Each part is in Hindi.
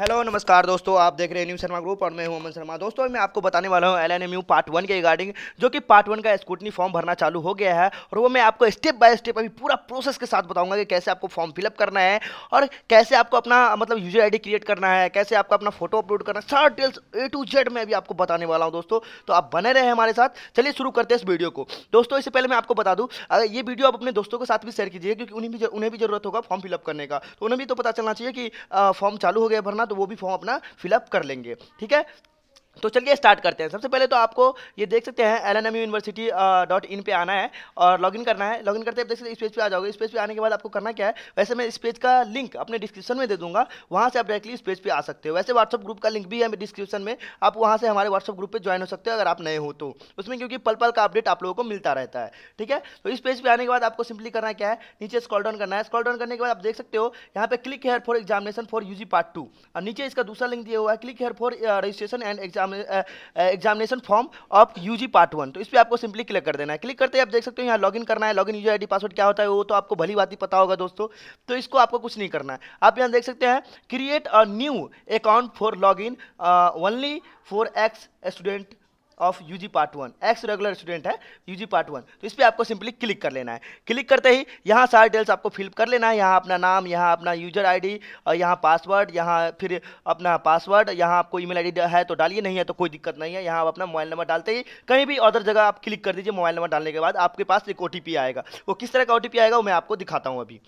हेलो नमस्कार दोस्तों आप देख रहे हैं न्यू शर्मा ग्रुप और मैं हूं अमन शर्मा दोस्तों मैं आपको बताने वाला हूं L N M U part one के रिगार्डिंग जो कि पार्ट वन का स्कूटनी फॉर्म भरना चालू हो गया है और वो मैं आपको स्टेप बाय स्टेप अभी पूरा प्रोसेस के साथ बताऊंगा कि कैसे आपको फॉर्म फिलअप करना है और कैसे आपको अपना मतलब यूजर आई क्रिएट करना है कैसे आपको अपना फोटो अपलोड करना है सारा डिटेल्स ए टू जेड मैं अभी आपको बताने वाला हूँ दोस्तों तो आप बने रहे हमारे साथ चलिए शुरू करते हैं इस वीडियो को दोस्तों इससे पहले मैं आपको बता दूँ अगर ये वीडियो आप अपने दोस्तों के साथ भी शेयर कीजिए क्योंकि उन्हें भी उन्हें भी जरूरत होगा फॉर्म फिलअप करने का तो उन्हें भी तो पता चलना चाहिए कि फॉर्म चालू हो गया भरना तो वो भी फॉर्म अपना फिलअप कर लेंगे ठीक है तो चलिए स्टार्ट करते हैं सबसे पहले तो आपको ये देख सकते हैं L N M university dot in पर आना है और लॉगिन करना है लॉगिन करते हैं देख सकते इस पेज पे आ जाओगे इस पेज पे आने के बाद आपको करना क्या है वैसे मैं इस पेज का लिंक अपने डिस्क्रिप्शन में दे दूंगा वहाँ से आप डायरेक्टली इस पेज पे आ सकते हो वैसे व्हाट्सअप ग्रुप का लिंक भी है डिस्क्रिप्शन में आप वहाँ से हमारे व्हाट्सअप ग्रुप पर ज्वाइन हो सकते हो अगर आप नए हो तो उसमें क्योंकि पल पल का अपडेट आप लोगों को मिलता रहता है ठीक है तो इस पेज पर आने के बाद आपको सिंपली करना क्या है नीचे स्कॉल डाउन करना है स्कॉल डाउन करने के बाद आप देख सकते हो यहाँ पे click here for examination for U part two और नीचे इसका दूसरा लिंक दिया हुआ है click here for registration and exam examination form of U G part one तो इस पर आपको सिंपली क्लिक कर देना है क्लिक करते ही आप देख सकते हो यहाँ लॉगिन करना है लॉगिन यूजर आईडी पासवर्ड क्या होता है वो तो आपको भली बात ही पता होगा दोस्तों तो इसको आपको कुछ नहीं करना है आप यहाँ देख सकते हैं create a new account for log in only for ex student of U G part one ex regular student है यू जी पार्ट वन तो इस पर आपको सिंपली क्लिक कर लेना है क्लिक करते ही यहाँ सारे डिटेल्स आपको फिलअप कर लेना है यहाँ अपना नाम यहाँ अपना यूजर आई और यहाँ पासवर्ड यहाँ फिर अपना पासवर्ड यहाँ आपको आई डी है तो डालिए नहीं है तो कोई दिक्कत नहीं है यहाँ आप अपना मोबाइल नंबर डालते ही कहीं भी अदर जगह आप क्लिक कर दीजिए मोबाइल नंबर डालने के बाद आपके पास एक ओ आएगा वो किस तरह का ओ आएगा वो मैं आपको दिखाता हूँ अभी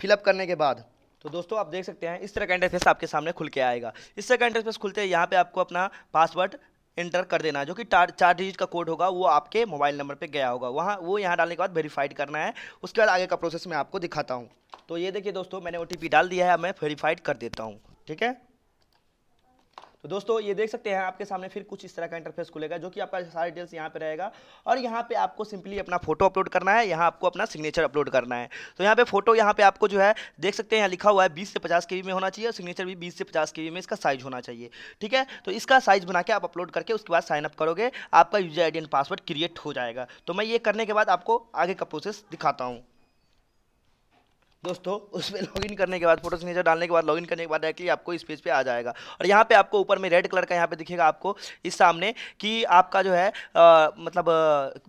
फिलअप करने के बाद तो दोस्तों आप देख सकते हैं इस तरह का इंटरफेस आपके सामने खुल के आएगा इस तरह का इंटरफेस खुलते हैं यहाँ पे आपको अपना पासवर्ड इंटर कर देना है जो कि चार डिजिट का कोड होगा वो आपके मोबाइल नंबर पर गया होगा वहाँ वो यहाँ डालने के बाद वेरीफाइड करना है उसके बाद आगे का प्रोसेस मैं आपको दिखाता हूँ तो ये देखिए दोस्तों मैंने ओ डाल दिया है मैं वेरीफाइड कर देता हूँ ठीक है तो दोस्तों ये देख सकते हैं आपके सामने फिर कुछ इस तरह का इंटरफेस खुलेगा जो कि आपका सारे डिटेल्स यहाँ पे रहेगा और यहाँ पे आपको सिंपली अपना फोटो अपलोड करना है यहाँ आपको अपना सिग्नेचर अपलोड करना है तो यहाँ पे फोटो यहाँ पे आपको जो है देख सकते हैं यहाँ लिखा हुआ है बीस से पचास के में होना चाहिए और सिग्नेचर भी बीस से पचास के में इसका साइज होना चाहिए ठीक है तो इसका साइज बना के आप अपलोड करके उसके बाद साइनअप करोगे आपका user I and password create हो जाएगा तो मैं ये करने के बाद आपको आगे का प्रोसेस दिखाता हूँ दोस्तों उसमें लॉगिन करने के बाद फोटो सिग्नेचर डालने के बाद लॉगिन करने के बाद डायरेक्टली आपको इस पेज पे आ जाएगा और यहाँ पे आपको ऊपर में रेड कलर का यहाँ पे दिखेगा आपको इस सामने कि आपका जो है आ, मतलब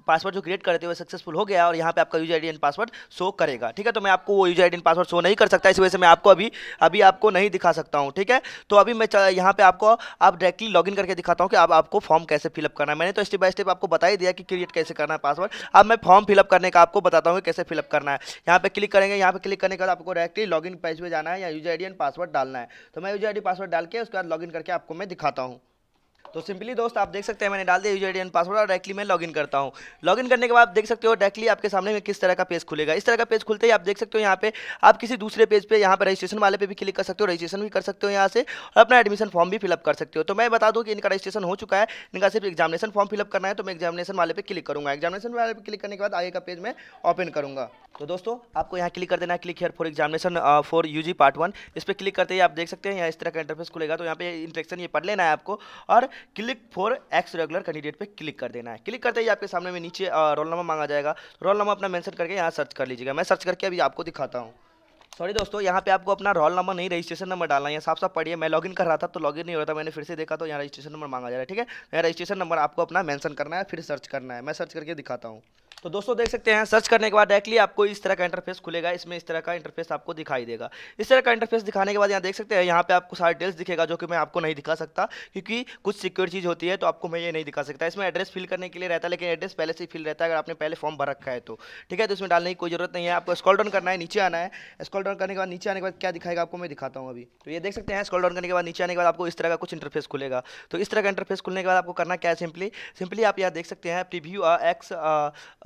पासवर्ड जो क्रिएट करते हुए सक्सेसफुल हो गया और यहाँ पे आपका user I and password show करेगा ठीक है तो मैं आपको वो user I and password show नहीं कर सकता इस वजह से मैं आपको अभी अभी आपको नहीं दिखा सकता हूँ ठीक है तो अभी मैं यहाँ पर आपको आप डायरेक्टली लॉगिन करके दिखाता हूँ कि आप आपको फॉर्म कैसे फिलअप करना है मैंने तो स्टेप बाय स्टेप आपको बता ही दिया कि क्रिएट कैसे करना है पासवर्ड अब मैं फॉर्म फिलअप करने का आपको बताता हूँ कैसे फिलअप करना है यहाँ पर क्लिक करेंगे यहाँ पर क्लिक करने के बाद आपको डायरेक्टली लॉगिन पेज पे जाना है या यूजर आईडी एंड पासवर्ड डालना है तो मैं यूजर आईडी पासवर्ड डाल के उसके बाद लॉगिन करके आपको मैं दिखाता हूँ तो सिंपली दोस्त आप देख सकते हैं मैंने डाल दिया यूजर एंड पासवर्ड और डायरेक्टली मैं लॉगिन करता हूँ लॉगिन करने के बाद आप देख सकते हो डायरेक्टली आपके सामने में किस तरह का पेज खुलेगा इस तरह का पेज खुलते ही आप देख सकते हो यहाँ पे आप किसी दूसरे पेज पे यहाँ पे रजिस्ट्रेशन वाले पे भी क्लिक कर सकते हो रजिस्ट्रेशन भी कर सकते हो यहाँ से और अपना एडमिशन फॉर्म भी फिलअप कर सकते हो तो मैं बता दूँ कि इनका रजिस्ट्रेशन हो चुका है इनका सिर्फ एग्जामिनेशन फॉर्म फिलअप करना है तो मैं एग्जामिनेशन वाले पे क्लिक करूँगा एग्जामिनेशन वाले पे क्लिक करने के बाद आगे का पेज मैं ओपन करूँगा तो दोस्तों आपको यहाँ क्लिक कर देना है click here for examination for U part one इस पर क्लिक करते ही आप देख सकते हैं यहाँ इस तरह का इंटरफेस खुलेगा तो यहाँ पे इंटरेक्शन ये पढ़ लेना है आपको और click for ex regular candidate पे क्लिक कर देना है क्लिक करते ही आपके सामने में नीचे रोल नंबर मांगा जाएगा रोल नंबर अपना मैंशन करके यहाँ सर्च कर लीजिएगा मैं सर्च करके अभी आपको दिखाता हूँ सॉरी दोस्तों यहाँ पे आपको अपना रोल नंबर नहीं रजिस्ट्रेशन नंबर डालना है साफ साफ पढ़िए मैं लॉगिन कर रहा था तो लॉगिन नहीं हो रहा था मैंने फिर से देखा तो यहाँ रजिस्ट्रेशन नंबर मांगा जा रहा है ठीक है यहाँ रजिस्ट्रेशन नंबर आपको अपना मेंशन करना है फिर सर्च करना है मैं सर्च करके दिखाता हूँ तो दोस्तों देख सकते हैं सर्च करने के बाद डायरेक्टली आपको इस तरह का इंटरफेस खुलेगा इसमें इस तरह का इंटरफेस आपको दिखाई देगा इस तरह का इंटरफेस दिखाने के बाद यहाँ देख सकते हैं यहाँ पे आपको सारे डिटेल्स दिखेगा जो कि मैं आपको नहीं दिखा सकता क्योंकि कुछ सिक्योर चीज़ होती है तो आपको मैं ये नहीं दिखा सकता इसमें एड्रेस फिल करने के लिए रहता है लेकिन एड्रेस पहले से ही फिल रहता है अगर आपने पहले फॉर्म भर रखा है तो ठीक है तो इसमें डालने की कोई जरूरत नहीं है आपको स्कॉल डाउन करना है नीचे आना है स्कॉल डाउन करने के बाद नीचे आने के बाद क्या दिखाएगा आपको मैं दिखाता हूँ अभी तो ये देख सकते हैं स्कॉल डाउन करने के बाद नीचे आने के बाद आपको इस तरह का कुछ इंटरफेस खुलेगा तो इस तरह का इंटरफेस खुलने के बाद आपको करना क्या है सिंपली सिंपली आप यहाँ देख सकते हैं प्रीव्यू एक्स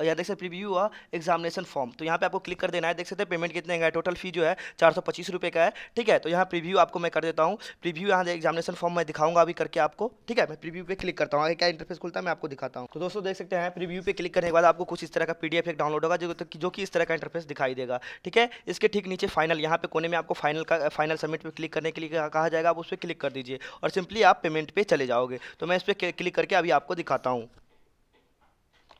यहाँ देख सकते प्रीव्यू हुआ एग्जामिनेशन फॉर्म तो यहाँ पे आपको क्लिक कर देना है देख सकते हैं पेमेंट कितने का है टोटल फी जो है चार सौ पच्चीस रुपये का है ठीक है तो यहाँ प्रीव्यू आपको मैं कर देता हूँ प्रीव्यू यहाँ एग्जामिनेशन फॉर्म मैं दिखाऊंगा अभी करके आपको ठीक है मैं प्रीव्यू पे क्लिक करता हूँ आगे क्या इंटरफेस खुलता है मैं आपको दिखाता हूँ तो दोस्तों देख सकते हैं प्रीव्यू पे क्लिक करने के बाद आपको कुछ इस तरह का पीडीएफ एक डाउनलोड होगा जो जो कि इस तरह का इंटरफेस दिखाई देगा ठीक है इसके ठीक नीचे फाइनल यहाँ पे कोने में आपको फाइनल का फाइनल सबमिट पर क्लिक करने के लिए कहा जाएगा आप उस पर क्लिक कर दीजिए और सिंपली आप पेमेंट पे चले जाओगे तो मैं इस पर क्लिक करके अभी आपको दिखाता हूँ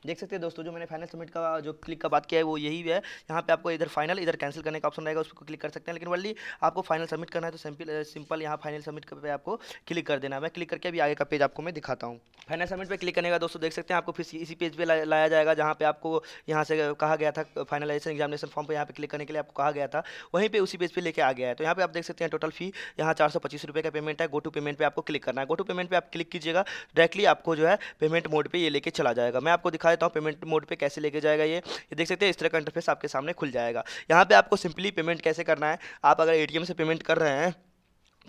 देख सकते हैं दोस्तों जो मैंने फाइनल सबमिट का जो क्लिक का बात किया है वो यही है यहाँ पे आपको इधर फाइनल इधर कैंसिल करने का ऑप्शन रहेगा उसको क्लिक कर सकते हैं लेकिन वर्ली आपको फाइनल सबमिट करना है तो सिंपल सिंपल यहाँ फाइनल सबमिट पे आपको क्लिक कर देना है मैं क्लिक करके अभी आगे का पेज आपको मैं दिखाता हूँ फाइनल सबमिट पर क्लिक करने का दोस्तों देख सकते हैं आपको फिर इसी पेज पर लाया जाएगा जहाँ पे आपको यहाँ से कहा गया था फाइनलाइजेशन एग्जामिनेशन फॉर्म पर यहाँ पे क्लिक करने के लिए आपको कहा गया था वहीं पर उसी पेज पर लेकर आ गया है तो यहाँ पर आप देख सकते हैं टोटल फी यहाँ चार का पेमेंट है गो टू पेमेंट पर आपको क्लिक करना है गो टू पेमेंट पर आप क्लिक कीजिएगा डायरेक्टली आपको जो है पेमेंट मोड पर ये लेकर चला जाएगा मैं आपको दिखा बताता हूँ पेमेंट मोड पर कैसे लेके जाएगा ये ये देख सकते हैं इस तरह का इंटरफेस आपके सामने खुल जाएगा यहाँ पर आपको सिंपली पेमेंट कैसे करना है आप अगर ए से पेमेंट कर रहे हैं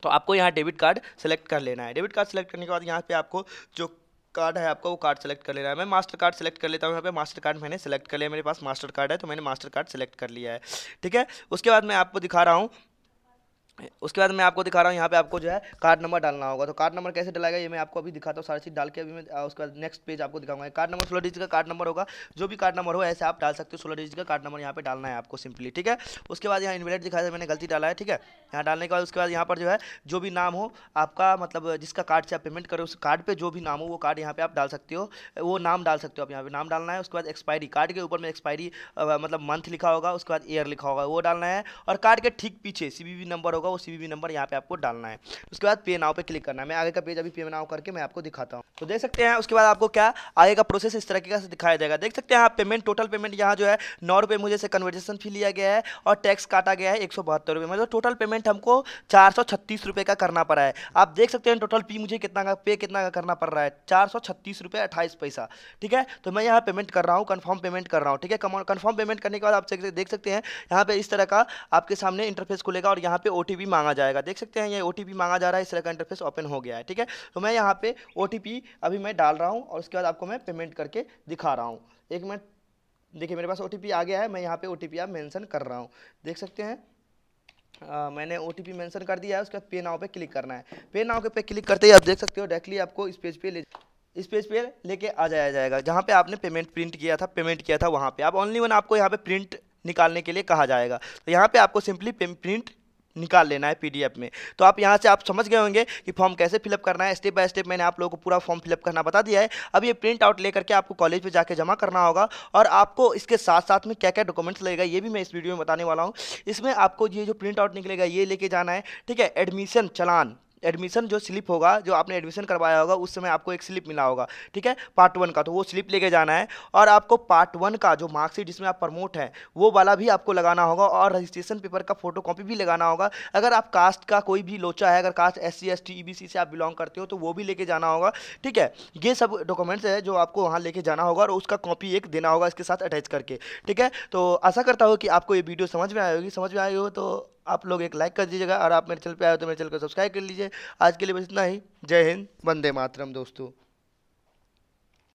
तो आपको यहाँ डेबिट कार्ड सेलेक्ट कर लेना है डेबिट कार्ड सेलेक्ट करने के बाद यहाँ पे आपको जो कार्ड है आपका वो कार्ड सेलेक्ट कर लेना है मैं मास्टर कार्ड सेलेक्ट कर लेता हूँ यहाँ पे मास्टर कार्ड मैंने सेलेक्ट कर लिया मेरे पास मास्टर कार्ड है तो मैंने मास्टर कार्ड सेलेक्ट कर लिया है ठीक है उसके बाद मैं आपको दिखा रहा हूँ उसके बाद मैं आपको दिखा रहा हूँ यहाँ पे आपको जो है कार्ड नंबर डालना होगा तो कार्ड नंबर कैसे डलाएगा ये मैं आपको अभी दिखाता हूँ सारी चीज़ डाल के अभी मैं उसके बाद नेक्स्ट पेज आपको दिखाऊंगा कार्ड नंबर सोलह डिजिट का कार्ड नंबर होगा जो भी कार्ड नंबर हो ऐसे आप डाल सकते हो सोलह डिजिट का कार्ड नंबर यहाँ पर डालना है आपको सिंपली ठीक है उसके बाद यहाँ इन्वेलेट दिखाया मैंने गलती डाला है ठीक है यहाँ डालने के बाद उसके बाद यहाँ पर जो है जो भी नाम हो आपका मतलब जिसका कार्ड से आप पेमेंट करो उस कार्ड पर जो भी नाम हो वो कार्ड यहाँ पर आप डाल सकते हो वो नाम डाल सकते हो आप यहाँ पर नाम डालना है उसके बाद एक्सपायरी कार्ड के ऊपर में एक्सपायरी मतलब मंथ लिखा होगा उसके बाद ईयर लिखा होगा वो डालना है और कार्ड के ठीक पीछे सी नंबर होगा होगा वो सी नंबर यहाँ पे आपको डालना है उसके बाद पे नाव पे क्लिक करना है मैं आगे का पेज अभी पे नाव करके मैं आपको दिखाता हूँ तो देख सकते हैं उसके बाद आपको क्या आगे का प्रोसेस इस तरीके से दिखाया जाएगा देख सकते हैं आप पेमेंट टोटल पेमेंट यहाँ जो है नौ रुपये मुझे से कन्वर्जेशन फी लिया गया है और टैक्स काटा गया है एक सौ बहत्तर रुपये मतलब टोटल पेमेंट हमको चार सौ छत्तीस रुपये का करना पड़ा है आप देख सकते हैं टोटल पी मुझे कितना का पे कितना का करना पड़ रहा है चार सौ छत्तीस रुपये अट्ठाईस पैसा ठीक है तो मैं यहाँ पेमेंट कर रहा हूँ कन्फर्म पेमेंट कर रहा हूँ ठीक है कन्फर्म पेमेंट करने के बाद आप देख सकते हैं यहाँ पर इस तरह का आपके सामने इंटरफेस खुलेगा और यहाँ पर ओ मांगा जाएगा देख सकते हैं ये ओ मांगा जा रहा है इस तरह का इंटरफेस ओपन हो गया है ठीक है तो मैं यहाँ पे ओ अभी मैं डाल रहा हूँ और उसके बाद आपको मैं पेमेंट करके दिखा रहा हूँ एक मिनट देखिए मेरे पास ओ आ गया है मैं यहाँ पे ओ टी आप मेंशन कर रहा हूँ देख सकते हैं आ, मैंने ओ टी मेंशन कर दिया है उसके बाद पे नाव पर क्लिक करना है पे नाव के पे क्लिक करते ही आप देख सकते हो डायरेक्टली आपको इस पेज पे ले इस पेज पे लेके आ जाया जाएगा जहाँ पे आपने पेमेंट प्रिंट किया था पेमेंट किया था वहाँ पे आप ओनली वन आपको यहाँ पे प्रिंट निकालने के लिए कहा जाएगा तो यहाँ पे आपको सिंपली प्रिंट निकाल लेना है पीडीएफ में तो आप यहाँ से आप समझ गए होंगे कि फॉर्म कैसे फिलअप करना है स्टेप बाय स्टेप मैंने आप लोगों को पूरा फॉर्म फिलअप करना बता दिया है अब ये प्रिंट आउट लेकर के आपको कॉलेज में जाके जमा करना होगा और आपको इसके साथ साथ में क्या क्या डॉक्यूमेंट्स लगेगा ये भी मैं इस वीडियो में बताने वाला हूँ इसमें आपको ये जो प्रिंट आउट निकलेगा ये लेके जाना है ठीक है एडमिशन चलान एडमिशन जो स्लिप होगा जो आपने एडमिशन करवाया होगा उस समय आपको एक स्लिप मिला होगा ठीक है पार्ट वन का तो वो स्लिप लेके जाना है और आपको पार्ट वन का जो मार्कशीट जिसमें आप प्रमोट हैं वो वाला भी आपको लगाना होगा और रजिस्ट्रेशन पेपर का फोटो कॉपी भी लगाना होगा अगर आप कास्ट का कोई भी लोचा है अगर caste S C S T से आप बिलोंग करते हो तो वो भी लेके जाना होगा ठीक है ये सब डॉक्यूमेंट्स है जो आपको वहाँ लेके जाना होगा और उसका कॉपी एक देना होगा इसके साथ अटैच करके ठीक है तो आशा करता हूँ कि आपको ये वीडियो समझ में आएगी होगी समझ में आई हो तो आप लोग एक लाइक कर दीजिएगा और आप मेरे चैनल पे आए हो तो मेरे चैनल को सब्सक्राइब कर लीजिए आज के लिए बस इतना ही जय हिंद वंदे मातरम दोस्तों